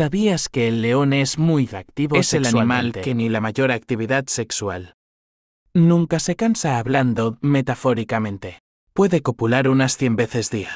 ¿Sabías que el león es muy activo? Es el animal que ni la mayor actividad sexual. Nunca se cansa hablando metafóricamente. Puede copular unas 100 veces día.